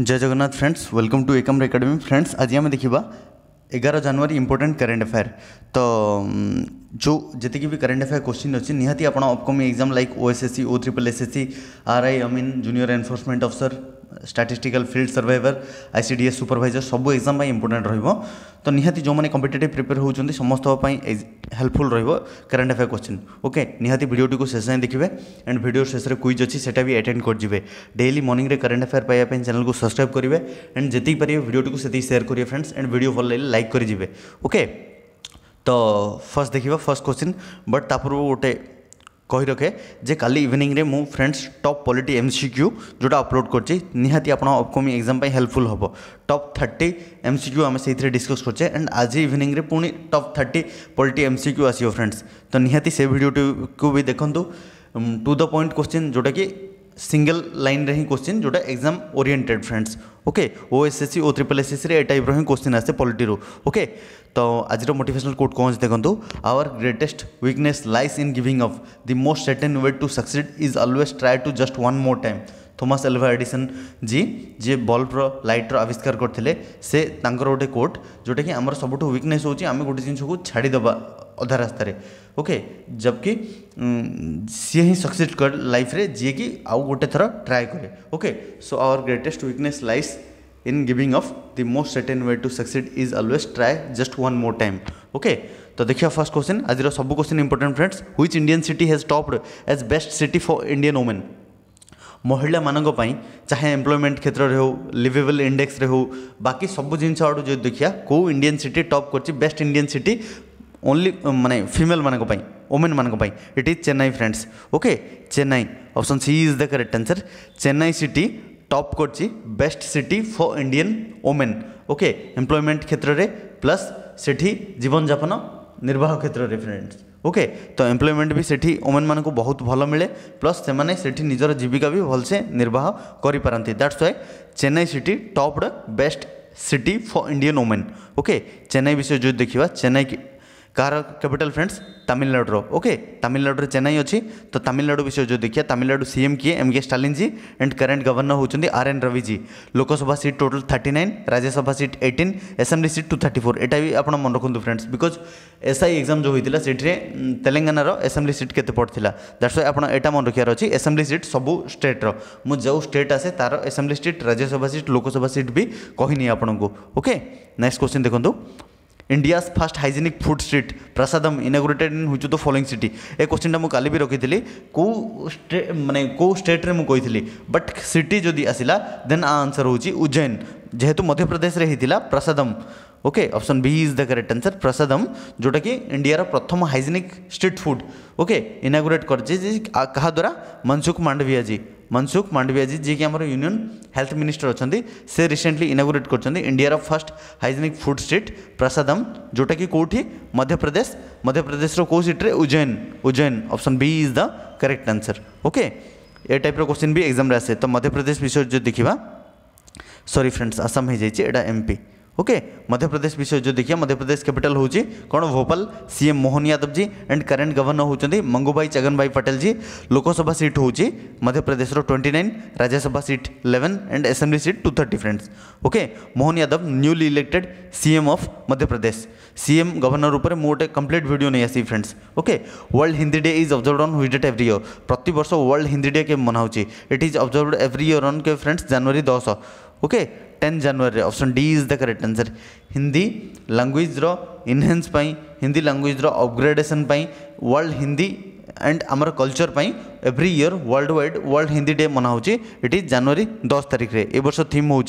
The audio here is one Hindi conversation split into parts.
जय Jagannath friends welcome to Ekam academy friends आज आम देखा एगार जानुरी इंपोर्टेंट करेन्ट अफेयर तो जो जी भी करेन्ट अफेयर क्वेश्चन अच्छे निहाती आपड़ upcoming exam like O S S C O triple S S C R I I mean junior enforcement अफसर statistical field surveyor I C D S supervisor सब एक्जाम ପାଇଁ ଇମ୍ପୋର୍ଟାଣ୍ଟ ରହିବ ତ ନିହାତି ଯେଉଁମାନେ କମ୍ପିଟେଟିଭ୍ ପ୍ରିପେୟାର ହେଉଛନ୍ତି ସମସ୍ତଙ୍କ ପାଇଁ ହେଲ୍ପଫୁଲ୍ ରହିବ କରେଣ୍ଟ ଆଫେୟାର୍ କ୍ୱେଶ୍ଚିନ୍ ଓକେ ନିହାତି ଭିଡ଼ିଓଟିକୁ ଶେଷ ଯାଏଁ ଦେଖିବେ ଆଣ୍ଡ ଭିଡ଼ିଓ ଶେଷରେ କୁଇଜ୍ ଅଛି ସେଟା ବି ଆଟେଣ୍ଡ କରିଯିବେ ଡେଲି ମର୍ଣ୍ଣିଂରେ କରେଣ୍ଟ ଆଫେୟାର୍ ପାଇବା ପାଇଁ ଚ୍ୟାନେଲ୍କୁ ସବସ୍କ୍ରାଇବ୍ କରିବେ ଆଣ୍ଡ ଯେତିକି ପାରିବେ ଭିଡ଼ିଓଟିକୁ ସେତିକି ସେୟାର କରିବେ ଫ୍ରେଣ୍ଡସ୍ ଆଣ୍ଡ ଭିଡ଼ିଓ ଭଲ ଲାଗିଲେ ଲାଇକ୍ କରିଯିବେ ଓକେ ତ ଫର୍ଷ୍ଟ ଦେଖିବା ଫର୍ଷ୍ଟ କ୍ୱେଶ୍ଚିନ୍ ବଟ୍ ତା ପୂର୍ବରୁ ଗୋଟେ কহি রখে যে কালি ইভিনিংরে মু ফ্রেন্ডস টপ পলিটি এমসিকিউ যেটা অপলোড করছি নিহতি আপনার অপকমিং এক্সাম পাই হেল্পফুল হব টপ থার্টি এমসিকিউ আমি সেইথিরে ডিসকস করছে এন্ড আজ ইভিনিংরে পুনি টপ থার্টি পলিটি এমসিকিউ আসিও ফ্রেন্ডস তো নিহতি সে ভিডিওটিকে বি দেখন্তু টু দ পয়েন্ট কোশ্চিন যেটা কি सिंगल लाइन रही क्वेश्चन जोटा exam oriented friends okay O S S C O triple S S C type रही क्वेश्चन आसे पॉलिटी ओके तो आज मोटेसनाल कोर्ट कौन से देखो आवर ग्रेटेस्ट विकने lies in giving up the most certain way to succeed is always try to just one more time Thomas Alva Edison ji ji बल्बर लाइट्र आविष्कार करते गोटे कोट जोटा कि आम सब विकनेस होमें गोटे जिनस को छाड़देव अधा रास्त ओके जबकि सी ही सक्सेड कर लाइफ रे जी कि आउ गोटे थर ट्राए करे okay so our greatest weakness lies in giving up the most certain way to succeed is always try just one more time okay तो देखिए फर्स्ट क्वेश्चन आज सब question important friends which Indian city has topped as best city for Indian women ମହିଳାମାନଙ୍କ ପାଇଁ ଚାହେଁ ଏମ୍ପ୍ଲୟମେଣ୍ଟ କ୍ଷେତ୍ରରେ ହେଉ ଲିଭେବଲ୍ ଇଣ୍ଡେକ୍ସରେ ହେଉ ବାକି ସବୁ ଜିନିଷ ଆଡ଼ୁ ଯଦି ଦେଖିବା କେଉଁ ଇଣ୍ଡିଆନ୍ ସିଟି ଟପ୍ କରିଛି ବେଷ୍ଟ ଇଣ୍ଡିଆନ୍ ସିଟି ଓନ୍ଲି ମାନେ ଫିମେଲ୍ମାନଙ୍କ ପାଇଁ ଓମେନ୍ମାନଙ୍କ ପାଇଁ it is Chennai friends okay Chennai option C is the correct answer Chennai city top କରିଛି best city for Indian women okay employment କ୍ଷେତ୍ରରେ ପ୍ଲସ୍ ସେଠି ଜୀବନଯାପନ ନିର୍ବାହ କ୍ଷେତ୍ରରେ ଫ୍ରେଣ୍ଡସ୍ ओके तो एम्प्लयमेंट भी सेठी ओमेन मान को बहुत भल मिले प्लस से सेठी निजर जीविका भी भलसे निर्वाह करें that's why Chennai city top best city for Indian women okay Chennai विषय जो देखा चेन्नई कह कैपिटल फ्रेंड्स तमिलनाडुर ओके तमिलनाडु चेन्नई अच्छी तो तमिलनाडु विषय जो देखिए तमिलनाडु सीएम किए M K Stalin ji and current governor होती R N Ravi ji Lok Sabha seat total thirty nine Rajya Sabha seat eighteen assembly seat two thirty four यहाँ भी आपड़ मन रखुद friends because S I exam जो होता है तेलंगाना एसेम्ली सीट के पड़ा दैट्स आपड़ा यहाँ मन रखार अच्छे एसेम्ली सीट सब स्टेट्र मुझे स्टेट आसे तार assembly seat Rajya Sabha seat Lok Sabha seat भी कहीनि आपको ओके नेक्स्ट क्वेश्चन देखो India first hygienic food street Prasadam inaugurated in which the following city ए क्वेश्चनटा मुझे भी रखी थी कौ मानने कौ स्टेट्रे मुझे बट सिटी जदि आसला देन आंसर हूँ उज्जैन जेहेतु मध्यप्रदेश में होता Prasadam okay option B is the correct answer Prasadam जोटा कि इंडियार प्रथम hygienic street food okay inaugurate कर द्वारा मनसुख मांडविया जी मनसुख मांडविया जी जी की यूनियन हेल्थ मिनिस्टर अच्छा से रिसेंटली इनागोरेट कर India first hygienic food street Prasadam जोटा कि कौटी मध्यप्रदेश मध्यप्रदेश रो सीट्रे Ujjain Ujjain option B is the correct answer okay ए टाइप क्वेश्चन भी एग्जाम आसे तो मध्यप्रदेश विषय जो देखा सरी फ्रेंड्स आसाम हो जाए एमपी ओके मध्य प्रदेश विषय जो देखिए मध्य प्रदेश कैपिटल हूँ कौन Bhopal CM Mohan Yadav ji and current governor होती मंगू भाई चगन भाई पटेल जी लोकसभा सीट हूँ Madhya Pradesh twenty nine Rajya Sabha seat eleven and assembly seat two thirty friends okay Mohan Yadav newly elected CM of Madhya Pradesh CM governor उपर ମୁଁ ଗୋଟେ କମ୍ପ୍ଲିଟ୍ ଭିଡ଼ିଓ ନେଇ ଆସିବି friends okay world Hindi day is observe on which date every year ପ୍ରତିବର୍ଷ ୱାର୍ଲଡ ହିନ୍ଦୀ ଡେ କେବେ ମନା ହେଉଛି it is observe every year on କେବେ ଫ୍ରେଣ୍ଡସ୍ ଜାନୁଆରୀ ଦଶ ten January option D is the correct answer Hindi language enhance Hindi language upgradation world Hindi and आमर कलचर पर every year world wide world Hindi day मना होटी जानुआरी दस तारीख में ए वर्ष थीम हो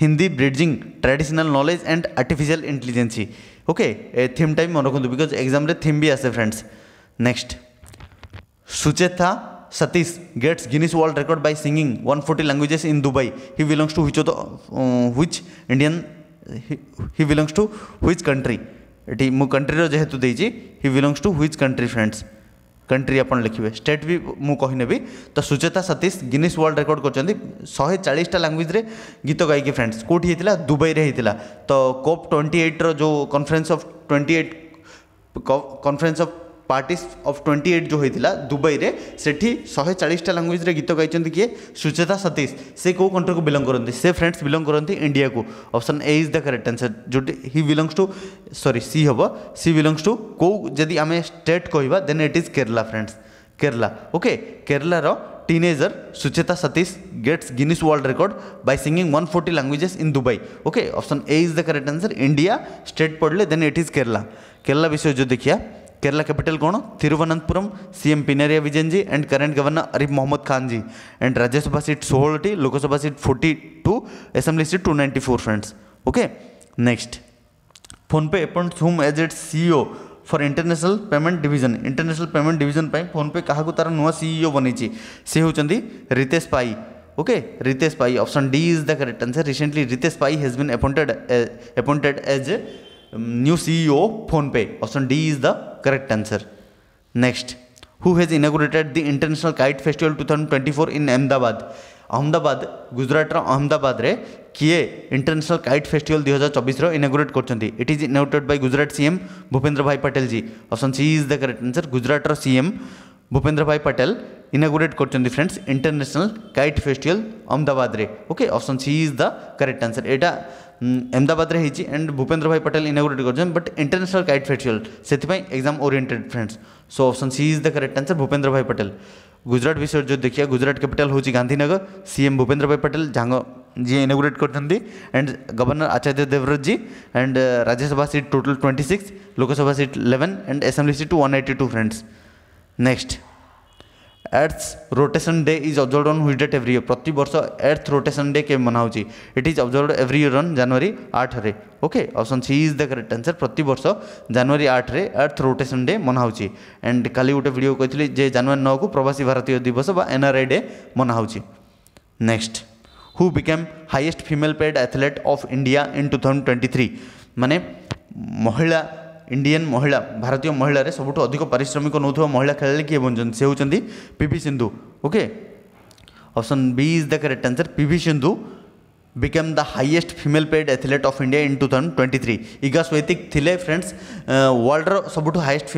Hindi bridging traditional knowledge and artificial intelligence okay theme time मन रखु बिकज एग्जाम थीम भी आसे friends next Sucheta Satish gets Guinness वर्ल्ड Record by singing 140 languages in Dubai. He belongs to which of the uh, which Indian he, he belongs to which country? एट मु कंट्री जेहेतु देजी belongs to which country friends country आप लिखे स्टेट भी मुझे तो Sucheta Satish Guinness world record कर शहे चालीसटा लांगुवेज गीत गायक फ्रेंड्स कौटी होता दुबई में तो कोप ट्वेंटी एइट्र जो conference of twenty eight conference of party of twenty eight जो होता दुबई में से शहे चालीसटा लांगुएज गीत गई किए सुचेता सतीश से कौ कंट्री को बिलंग करते से फ्रेंड्स बिलंग करते इंडिया को option A is the correct answer जो हि बिलंगस टू सरी सी हम सी बिलंगस टू कौ जदि आम स्टेट कह then it is Kerala friends Kerala okay केरलार teenager Sucheta Satish gets Guinness World Record by singing 140 languages in Dubai okay option A is the correct answer India state पढ़ले then it is Kerala Kerala विषय जो देखिया केरला कैपिटल कौन Thiruvananthapuram CM Pinarayi Vijayan ji and current governor Arif Mohammad Khan ji and Rajya Sabha seat सोलटी Lok Sabha seat forty two assembly seat two ninety four friends okay next PhonePe appoints whom as its CEO for international payment division international payment division PhonePe क्या तार नुआ सीईओ बनी से होती Ritesh Pai okay Ritesh Pai option D is the correct answer recently Ritesh Pai has been appointed appointed as new CEO PhonePe option D is the correct answer next who has inaugurated the international kite festival 2024 four in Ahmedabad Gujarat Ahmedabad रे किए इंटरनेशनल काइट फेस्टिवल दुई हजार चबिश इनागोरेट कर it is inaugurated by Gujarat CM Bhupendra Bhai Patel ji option C is the correct answer गुजराटर सीएम भूपेन्द्र भाई पटेल इनागोरेट कर friends international kite festival Ahmedabad रे okay option C is the correct answer एटा અમદાવાદ રે હીચી એન્ડ ભૂપેન્દ્રભાઈ પટેલ ઇન્યુરેટ કરજો બટ ઇન્ટરનેશનલ કાઇટ ફેસ્ટ્યુલ સેથી પાય exam oriented friends so option C is the correct answer Bhupendrabhai Patel Gujarat વિશે જો દેખિયા ગુજરાત કેપિટલ હોચી ગાંધીનગર सीएम ભૂપેન્દ્રભાઈ પટેલ જાંગો જી ઇન્યુરેટ કરતંધી એન્ડ ગવર્નર આચાર્ય દેવરાજી and Rajya Sabha seat total 26 Lok Sabha seat 11 and assembly seat 182 friends next earth rotation day is observe on which date every year प्रति वर्ष अर्थ रोटेसन डे के मनाऊँच it is observe every year on January आठ रे okay option C is the correct answer प्रति वर्ष जानुरी आठ रे अर्थ रोटेसन डे मनाऊँच एंड का गोटे भिड कही जानुरी नौ को प्रवासी भारतीय दिवस एनआरआई डे मनाऊँच next who became highest female paid athlete of India in two thousand twenty three महिला ଇଣ୍ଡିଆନ୍ ମହିଳା ଭାରତୀୟ ମହିଳାରେ ସବୁଠୁ ଅଧିକ ପାରିଶ୍ରମିକ ନେଉଥିବା ମହିଳା ଖେଳାଳି କିଏ ବନିଛନ୍ତି ସେ ହେଉଛନ୍ତି P V Sindhu okay option B is the correct answer P V Sindhu became the highest female paid athlete of India in two thousand twenty three Iga Swiatek ଥିଲେ ଫ୍ରେଣ୍ଡସ୍ ୱାର୍ଲଡ଼ର ସବୁଠୁ highest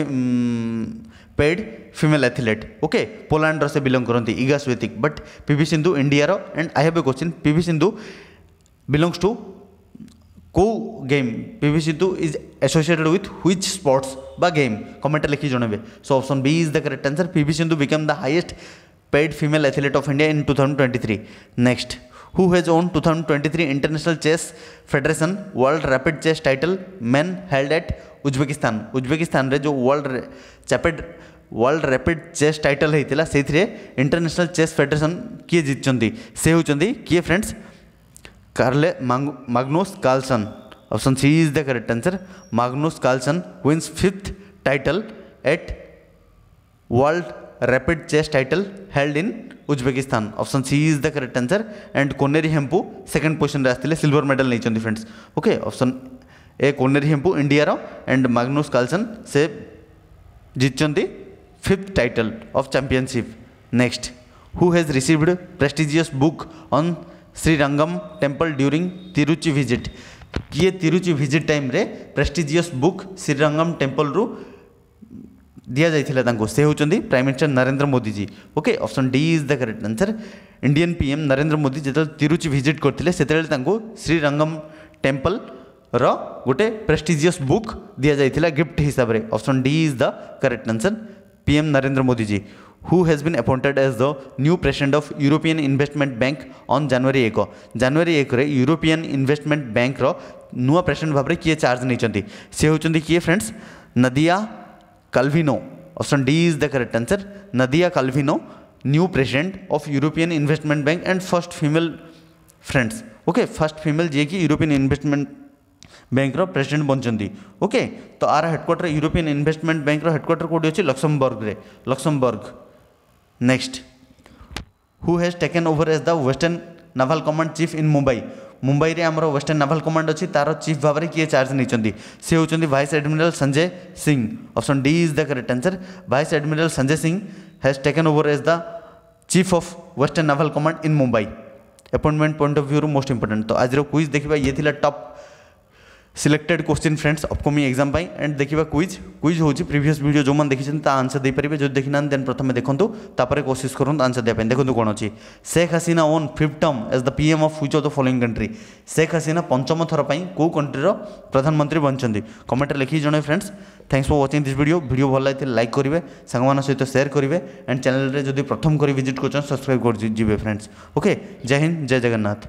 paid female athlete okay ପୋଲାଣ୍ଡର ସେ ବିଲଙ୍ଗ କରନ୍ତି Iga Swiatek but P V Sindhu ଇଣ୍ଡିଆର and I have a question P V Sindhu belongs to कौ game P V Sindhu is associated with which sports game comment लिखी जनवे so option B is the correct answer P V Sindhu become the highest paid female athlete of India in two thousand twenty three next who has won two thousand twenty three international chess federation world rapid chess title men held at Uzbekistan Uzbekistan जो वर्ल्ड चैपेड वर्ल्ड रैपिड चेस टाइटल होता है से इंटरनेशनल चेस फेडरेसन किए जीति से होती किए फ्रेंड्स कार्ले Mag Carlsen Carlsen. C is the the correct answer Magnus Carlsen wins title at world World Rapid title held in Uzbekistan option C is the correct answer and Koneru Humpy second position आसते सिल्वर मेडल नहीं friends okay option A Koneru Humpy इंडियार एंड माग्नुस कार्लसन से जीति fifth title of championship next who has received prestigious book on Srirangam temple during Tiruchi visit किए तिरुचि भिजिट टाइम रे प्रेस्टिजियस बुक श्रीरंगम टेम्पल रु दि जाता से होती prime minister Narendra Modi ji okay option D is the correct answer Indian PM Narendra Modi जो तिरुचि भिजिट करते श्रीरंगम टेम्पल बुक दि जाता गिफ्ट हिसाब से option D is the correct answer PM Narendra Modi ji who has been appointed as the new president of European investment bank on January एक जानुरी एक यूरोपियान इनभेस्टमेंट बैंक नुआ प्रेसीडेट भाव में किए चार्ज नहीं ହେଉଛନ୍ତି କିଏ Nadia Calvino Calvino D is the the answer answer Calvino Calvino new president of European investment bank and first female friends okay first female जी कि यूरोपियन इन्वेस्टमेंट बैंक प्रेसिडेंट बनती ओके तो आर headquarter European investment bank headquarter कौटी अच्छे Luxembourg Luxembourg next who has taken over as the western naval command chief in Mumbai Mumbai में आम वेस्टर्न नाभाल कमांड अच्छी तार चीफ भाव में किए चार्ज नहीं सी होती vice admiral Sanjay Singh option D is the correct answer vice admiral Sanjay Singh has taken over as the chief of western naval command in Mumbai appointment point of view most important तो आज क्विज देखा ये top selected question friends upcoming exam পাই এন্ড দেখিবা কুইজ কুইজ হচ্ছে প্রিভিয়াস ভিডিও যে দেখিছেন তা আনসার দিয়ে যদি দেখি না দেন প্রথমে দেখন্তু তাপরে কোশিশ করুন আনসার দেওয়া দেখুন কোণ অছি Sheikh Hasina won fifth term as the PM of which of the following country Sheikh Hasina পঞ্চম থর পাই কেউ কন্ট্রির প্রধানমন্ত্রী বনিছেন কমেন্টে লিখি জনাই friends thanks for watching this video video ভাল লাগলে লাইক করবে সাংমান সহ সেয়ার করবে এন্ড চ্যানেলরে যদি প্রথম করে ভিজিট করছেন সবসক্রাইব করে যাবে ফ্রেন্ডস ওকে জয় হিন্দ জয় জগন্নাথ